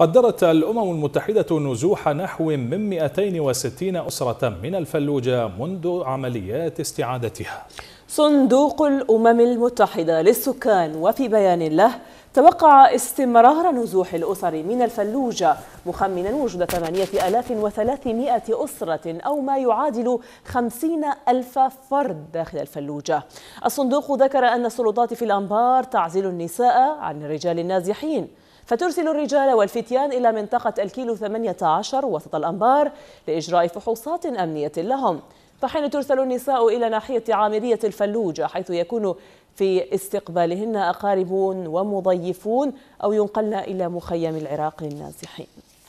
قدرت الأمم المتحدة نزوح نحو من 260 أسرة من الفلوجة منذ عمليات استعادتها صندوق الأمم المتحدة للسكان وفي بيان له توقع استمرار نزوح الأسر من الفلوجة مخمنا وجود 8300 أسرة أو ما يعادل 50 ألف فرد داخل الفلوجة الصندوق ذكر أن السلطات في الأنبار تعزل النساء عن الرجال النازحين فترسل الرجال والفتيان إلى منطقة الكيلو 18 وسط الأنبار لإجراء فحوصات أمنية لهم فحين ترسل النساء إلى ناحية عامرية الفلوجة حيث يكون في استقبالهن أقارب ومضيفون أو ينقلن إلى مخيم العراق للنازحين